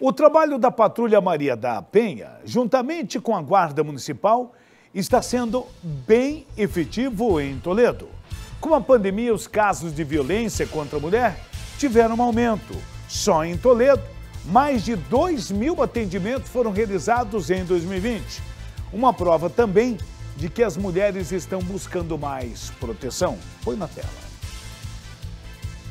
O trabalho da Patrulha Maria da Penha, juntamente com a Guarda Municipal, está sendo bem efetivo em Toledo. Com a pandemia, os casos de violência contra a mulher tiveram um aumento. Só em Toledo, mais de 2 mil atendimentos foram realizados em 2020. Uma prova também de que as mulheres estão buscando mais proteção. Foi na tela.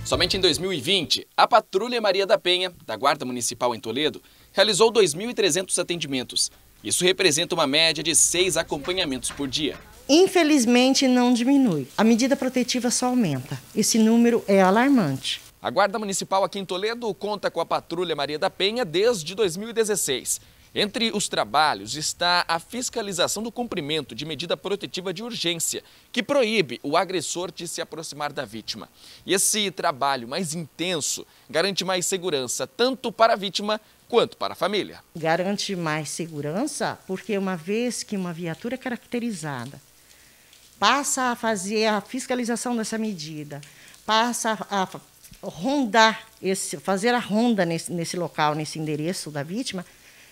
Somente em 2020, a Patrulha Maria da Penha, da Guarda Municipal em Toledo, realizou 2.300 atendimentos. Isso representa uma média de seis acompanhamentos por dia. Infelizmente, não diminui. A medida protetiva só aumenta. Esse número é alarmante. A Guarda Municipal aqui em Toledo conta com a Patrulha Maria da Penha desde 2016. Entre os trabalhos está a fiscalização do cumprimento de medida protetiva de urgência, que proíbe o agressor de se aproximar da vítima. E esse trabalho mais intenso garante mais segurança tanto para a vítima quanto para a família. Garante mais segurança porque uma vez que uma viatura é caracterizada passa a fazer a fiscalização dessa medida, passa a rondar esse, fazer a ronda nesse, nesse local, nesse endereço da vítima,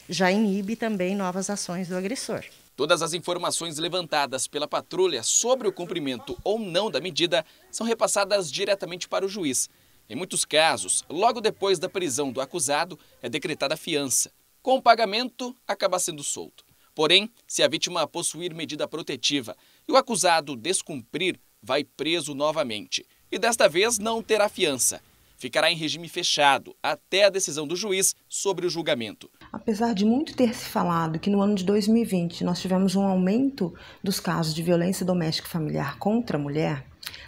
já inibe também novas ações do agressor. Todas as informações levantadas pela patrulha sobre o cumprimento ou não da medida são repassadas diretamente para o juiz. Em muitos casos, logo depois da prisão do acusado, é decretada fiança. Com o pagamento, acaba sendo solto. Porém, se a vítima possuir medida protetiva e o acusado descumprir, vai preso novamente. E desta vez não terá fiança. Ficará em regime fechado até a decisão do juiz sobre o julgamento. Apesar de muito ter se falado que no ano de 2020 nós tivemos um aumento dos casos de violência doméstica familiar contra a mulher,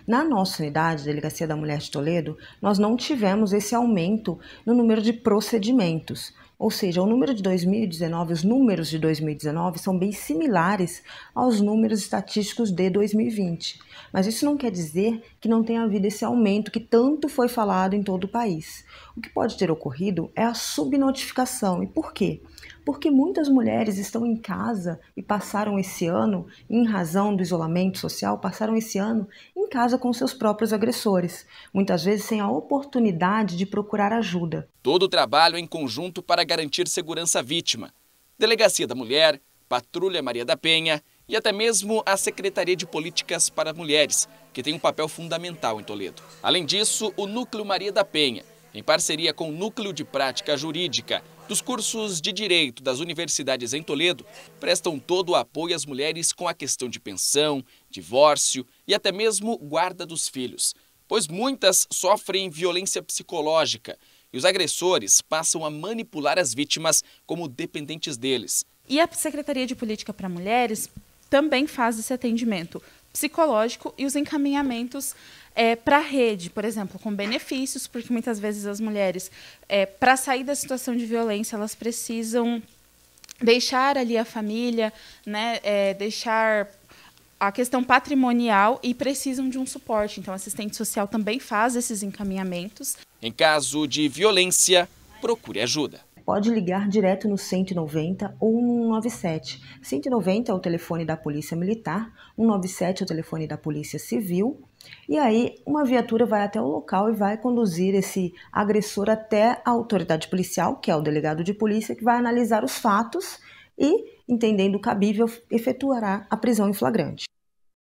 na nossa unidade, Delegacia da Mulher de Toledo, nós não tivemos esse aumento no número de procedimentos. Ou seja, o número de 2019, os números de 2019 são bem similares aos números estatísticos de 2020. Mas isso não quer dizer que não tenha havido esse aumento que tanto foi falado em todo o país. O que pode ter ocorrido é a subnotificação. E por quê? porque muitas mulheres estão em casa e passaram esse ano, em razão do isolamento social, passaram esse ano em casa com seus próprios agressores, muitas vezes sem a oportunidade de procurar ajuda. Todo o trabalho é em conjunto para garantir segurança à vítima. Delegacia da Mulher, Patrulha Maria da Penha e até mesmo a Secretaria de Políticas para Mulheres, que tem um papel fundamental em Toledo. Além disso, o Núcleo Maria da Penha, em parceria com o Núcleo de Prática Jurídica dos cursos de Direito das universidades em Toledo prestam todo o apoio às mulheres com a questão de pensão, divórcio e até mesmo guarda dos filhos, pois muitas sofrem violência psicológica e os agressores passam a manipular as vítimas como dependentes deles. E a Secretaria de Política para Mulheres também faz esse atendimento, psicológico e os encaminhamentos é, eh, para a rede, por exemplo, com benefícios, porque muitas vezes as mulheres, é, eh, para sair da situação de violência, elas precisam deixar ali a família, né, é, deixar a questão patrimonial e precisam de um suporte. Então, assistente social também faz esses encaminhamentos. Em caso de violência, procure ajuda pode ligar direto no 190 ou no 197. 190 é o telefone da Polícia Militar, 197 é o telefone da Polícia Civil. E aí, uma viatura vai até o local e vai conduzir esse agressor até a autoridade policial, que é o delegado de polícia, que vai analisar os fatos e, entendendo cabível, efetuará a prisão em flagrante.